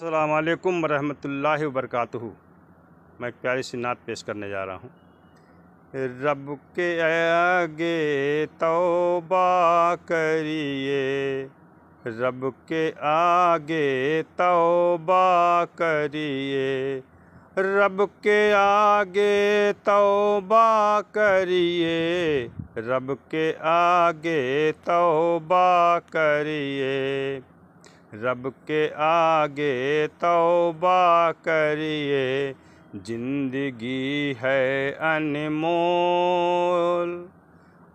अल्लाम वरहमतुल्ला वरक मैं प्यारी सी नात पेश करने जा रहा हूँ रब के आगे तोबा करिए रब के आगे तोबा करिए रब के आगे तोबा करिए रब के आगे तोबा करिए रब के आगे तौबा करिए जिंदगी है अनमोल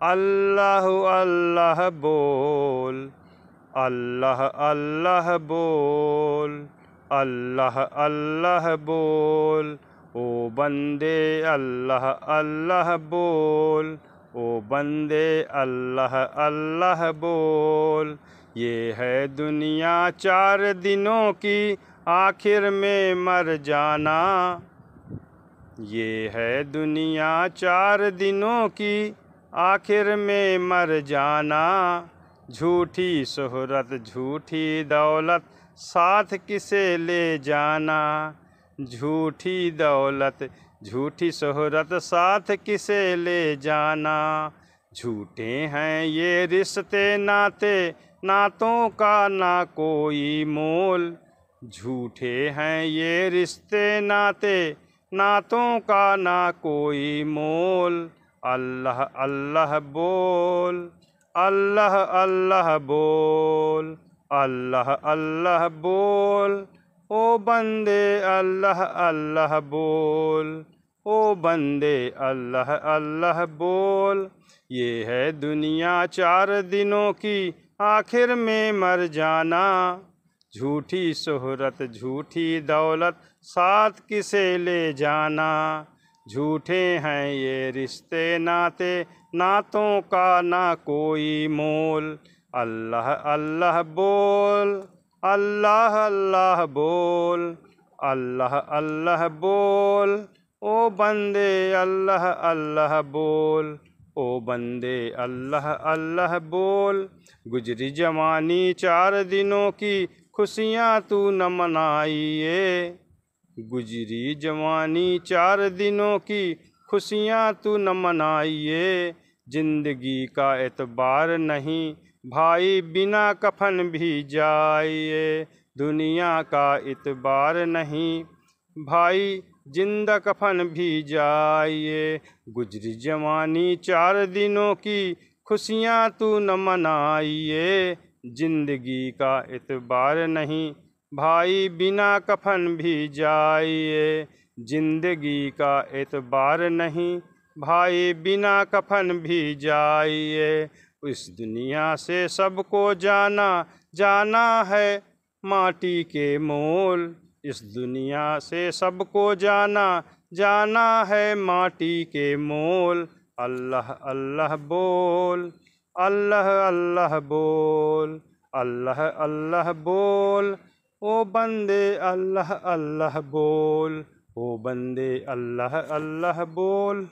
अल्लाह अल्लाह बोल अल्लाह अल्लाह बोल अल्लाह अल्लाह बोल ओ बंदे अल्लाह अल्लाह बोल ओ बंदे अल्लाह अल्लाह बोल ये है दुनिया चार दिनों की आखिर में मर जाना ये है दुनिया चार दिनों की आखिर में मर जाना झूठी शहरत झूठी दौलत साथ किसे ले जाना झूठी दौलत झूठी शहरत साथ किसे ले जाना झूठे हैं ये रिश्ते नाते नातों का ना कोई मोल झूठे हैं ये रिश्ते नाते नातों का ना कोई मोल अल्लाह अल्लाह बोल अल्लाह अल्लाह बोल अल्लाह अल्लाह बोल ओ बंदे अल्लाह अल्लाह बोल ओ बंदे अल्लाह अल्लाह बोल ये है दुनिया चार दिनों की आखिर में मर जाना झूठी शोहरत झूठी दौलत साथ किसे ले जाना झूठे हैं ये रिश्ते नाते नातों का ना कोई मोल अल्लाह अल्लाह बोल अल्लाह अल्लाह बोल अल्लाह अल्लाह बोल ओ बंदे अल्लाह अल्लाह बोल ओ बंदे अल्लाह अल्लाह बोल गुजरी जवानी चार दिनों की खुशियाँ तू न मनाइए गुजरी जवानी चार दिनों की खुशियाँ तू न मनाइए जिंदगी का एतबार नहीं भाई बिना कफन भी जाइए दुनिया का इतबार नहीं भाई जिंदा कफन भी जाइए गुजरी जवानी चार दिनों की खुशियाँ तू न मनाइए जिंदगी का इतबार नहीं भाई बिना कफन भी जाइए जिंदगी का एतबार नहीं भाई बिना कफन भी जाइए इस दुनिया से सबको जाना जाना है माटी के मोल इस दुनिया से सबको जाना जाना है माटी के मोल अल्लाह अल्लाह बोल अल्लाह अल्लाह बोल अल्लाह अल्लाह बोल ओ बंदे अल्लाह अल्लाह बोल ओ बंदे अल्लाह अल्लाह बोल